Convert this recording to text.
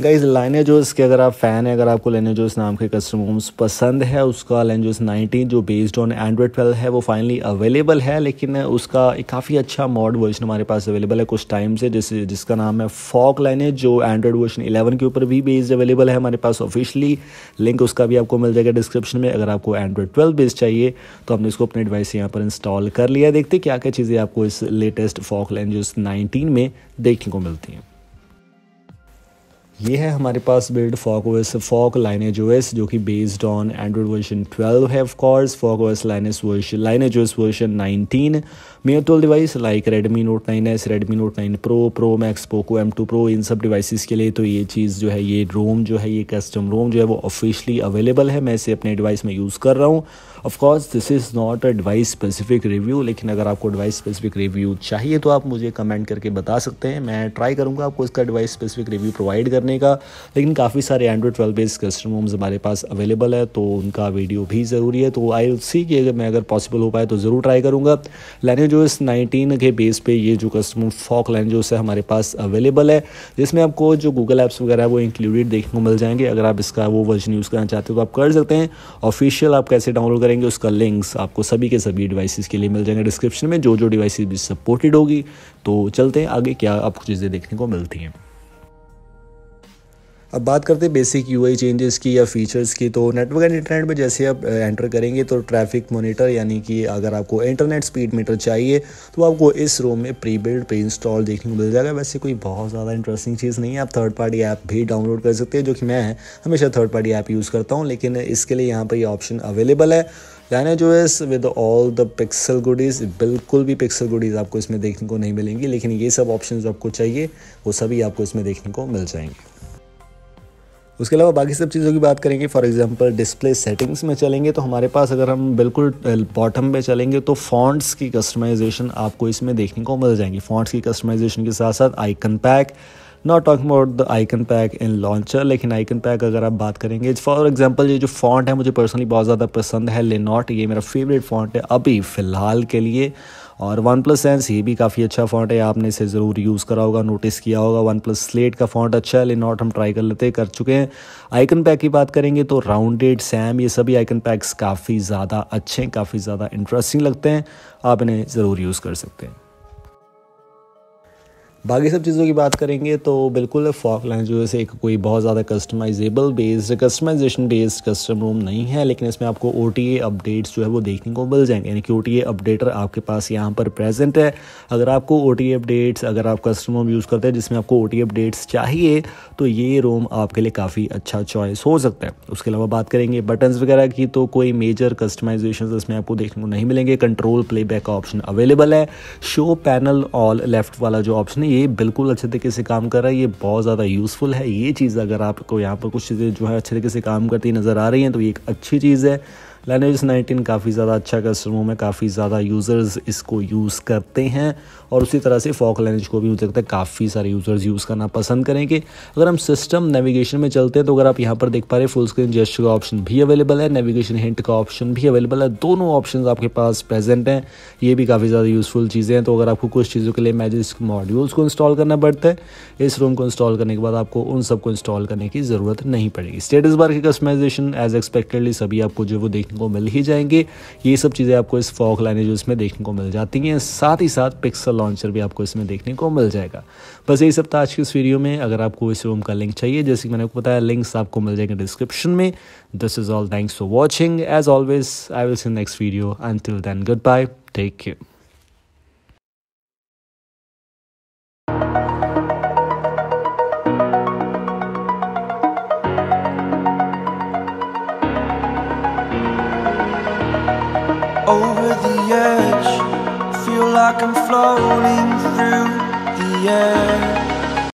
guys लाइने जो इसके अगर आप फ़ैन है अगर आपको लेने जो इस नाम के कस्टम होम्स पसंद है उसका लेने जो नाइनटीन जो बेस्ड ऑन एंड्रॉयड ट्वेल्व है वो फाइनली अवेलेबल है लेकिन उसका एक काफ़ी अच्छा मॉड वर्जन हमारे पास अवेलेबल है कुछ टाइम से जिस जिसका नाम है फॉक लाइने जो एंड्रॉयड वर्जन इलेवन के ऊपर भी बेस्ड अवेलेबल है हमारे पास ऑफिशियली लिंक उसका भी आपको मिल जाएगा डिस्क्रिप्शन में अगर आपको एंड्रॉयड ट्वेल्व बेस्ड चाहिए तो हमने इसको अपने डिवाइस यहाँ पर इंस्टॉल कर लिया देखते क्या क्या चीज़ें आपको इस लेटेस्ट फॉक जो नाइनटीन में देखने को मिलती हैं ये है हमारे पास build fork O S fork line O S जो कि बेस्ड ऑन एंड्रॉयड वर्जन 12 है of course fork O S S version lineage O S version 19 टोल device like Redmi Note nine S Redmi Note nine pro pro max Poco M two pro इन सब devices के लिए तो ये चीज़ जो है ये रोम जो है ये कस्टम रोम जो है वो ऑफिशली अवेलेबल है मैं इसे अपने डिवाइस में यूज़ कर रहा हूँ of course this is not a device specific review लेकिन अगर आपको डिवाइस स्पेसिफिक रिव्यू चाहिए तो आप मुझे कमेंट करके बता सकते हैं मैं ट्राई करूँगा आपको इसका डिवाइस स्पेसिफिक रिव्यू प्रोवाइड करने करने का लेकिन काफ़ी सारे Android twelve based custom ROMs हमारे पास अवेलेबल तो है तो उनका वीडियो भी ज़रूरी है तो आई सी कि अगर मैं अगर पॉसिबल हो पाए तो ज़रूर ट्राई करूँगा इस नाइनटीन के बेस पे ये जो कस्टम फॉक लैंग्वेज है हमारे पास अवेलेबल है जिसमें आपको जो गूगल ऐप्स वगैरह वो इंक्लूडेड देखने को मिल जाएंगे अगर आप इसका वो वर्जन यूज़ करना चाहते हो तो आप कर सकते हैं ऑफिशियल आप कैसे डाउनलोड करेंगे उसका लिंक्स आपको सभी के सभी डिवाइसेस के लिए मिल जाएंगे डिस्क्रिप्शन में जो जो डिवाइसेस भी सपोर्टेड होगी तो चलते हैं आगे क्या आपको चीज़ें देखने को मिलती हैं अब बात करते हैं बेसिक यू आई चेंजेस की या फीचर्स की तो नेटवर्क एंड इंटरनेट में जैसे आप एंटर करेंगे तो ट्रैफिक मोनीटर यानी कि अगर आपको इंटरनेट स्पीड मीटर चाहिए तो आपको इस रोम में प्री बिल्ड प्री इंस्टॉल देखने को मिल जाएगा वैसे कोई बहुत ज़्यादा इंटरेस्टिंग चीज़ नहीं है आप थर्ड पार्टी ऐप भी डाउनलोड कर सकते हैं जो कि मैं हमेशा थर्ड पार्टी ऐप यूज़ करता हूँ लेकिन इसके लिए यहाँ पर ये ऑप्शन अवेलेबल है यानी जो है with all the Pixel goodies बिल्कुल भी पिक्सल गुडीज़ आपको इसमें देखने को नहीं मिलेंगी लेकिन ये सब ऑप्शन जो आपको चाहिए वो सभी आपको इसमें देखने को मिल जाएंगे उसके अलावा बाकी सब चीज़ों की बात करेंगे फॉर एग्जांपल डिस्प्ले सेटिंग्स में चलेंगे तो हमारे पास अगर हम बिल्कुल बॉटम पे चलेंगे तो फॉन्ट्स की कस्टमाइजेशन आपको इसमें देखने को मिल जाएंगी फॉन्ट्स की कस्टमाइजेशन के साथ साथ icon pack not talk about the icon pack in launcher लेकिन आइकन पैक अगर आप बात करेंगे फॉर एग्जाम्पल ये जो फॉन्ट है मुझे पर्सनली बहुत ज़्यादा पसंद है लेनॉट ये मेरा फेवरेट फॉन्ट है अभी फ़िलहाल के लिए और वन प्लस सेंस ये भी काफ़ी अच्छा फ़ॉन्ट है आपने इसे ज़रूर यूज़ करा होगा नोटिस किया होगा वन प्लस स्लेट का फ़ॉन्ट अच्छा है लेनॉट हम ट्राई कर लेते कर चुके हैं आइकन पैक की बात करेंगे तो राउंडेड सैम ये सभी आइकन पैक्स काफ़ी ज़्यादा अच्छे काफ़ी ज़्यादा इंटरेस्टिंग लगते हैं आप इन्हें ज़रूर यूज़ कर सकते हैं बाकी सब चीज़ों की बात करेंगे तो बिल्कुल फॉक लाइन जो है एक कोई बहुत ज़्यादा customisable based customisation based custom ROM नहीं है लेकिन इसमें आपको ओ अपडेट्स जो है वो देखने को मिल जाएंगे यानी कि ओ अपडेटर आपके पास यहाँ पर प्रेजेंट है अगर आपको ओ अपडेट्स अगर आप कस्टम रूम यूज़ करते हैं जिसमें आपको ओ अपडेट्स चाहिए तो ये रूम आपके लिए काफ़ी अच्छा चॉइस हो सकता है उसके अलावा बात करेंगे बटन्स वगैरह की तो कोई मेजर कस्टमाइजेशन इसमें आपको देखने को नहीं मिलेंगे कंट्रोल प्लेबैक का ऑप्शन अवेलेबल है शो पैनल ऑल लेफ्ट वाला जो ऑप्शन है ये बिल्कुल अच्छे तरीके से काम कर रहा है ये बहुत ज़्यादा यूज़फुल है ये चीज़ अगर आपको यहाँ पर कुछ चीज़ें जो है अच्छे तरीके से काम करती नज़र आ रही हैं तो ये एक अच्छी चीज़ है लेनेज नाइनटीन काफ़ी ज़्यादा अच्छा कस्टमरों में काफ़ी ज़्यादा यूज़र्स इसको यूज़ करते हैं और उसी तरह से फॉक लेनेज को भी मुझे लगता है काफ़ी सारे यूज़र्स यूज़ करना पसंद करेंगे अगर हम सिस्टम नेविगेशन में चलते हैं तो अगर आप यहाँ पर देख पा रहे फुल स्क्रीन जेस्ट का ऑप्शन भी अवेलेबल है नेविगेशन हिंट का ऑप्शन भी अवेलेबल है दोनों ऑप्शन आपके पास प्रेजेंट हैं ये भी काफ़ी ज़्यादा यूज़फुल चीज़ें हैं तो अगर आपको कुछ चीज़ों के लिए मैजिक मॉड्यूल्स को इंस्टॉल करना पड़ता है इस रूम को इंस्टॉल करने के बाद आपको उन सबको इंस्टॉल करने की ज़रूरत नहीं पड़ेगी स्टेटस बार की कस्टमाइजेशन एज एक्सपेक्टेडली सभी आपको जो वो देख देखने को मिल ही जाएंगे ये सब चीज़ें आपको इस फॉक लाइनें जो इसमें देखने को मिल जाती हैं साथ ही साथ पिक्सल लॉन्चर भी आपको इसमें देखने को मिल जाएगा बस यही सब था आज की इस वीडियो में अगर आपको इस रूम का लिंक चाहिए जैसे कि मैंने आपको बताया लिंक्स आपको मिल जाएंगे डिस्क्रिप्शन में this is all thanks for watching as always I will see next video until then good bye take care over the edge Feel like I'm floating through the air